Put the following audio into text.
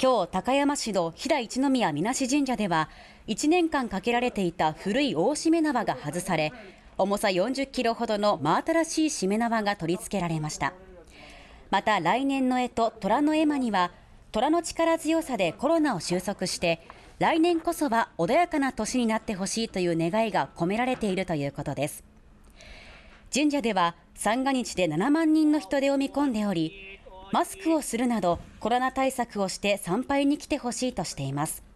今日高山市の飛騨一宮みなし神社では1年間かけられていた古い大しめ縄が外され重さ40キロほどの真新しいしめ縄が取り付けられましたまた来年の干と虎の絵馬には虎の力強さでコロナを収束して来年こそは穏やかな年になってほしいという願いが込められているということです神社では三が日で7万人の人出を見込んでおりマスクをするなどコロナ対策をして参拝に来てほしいとしています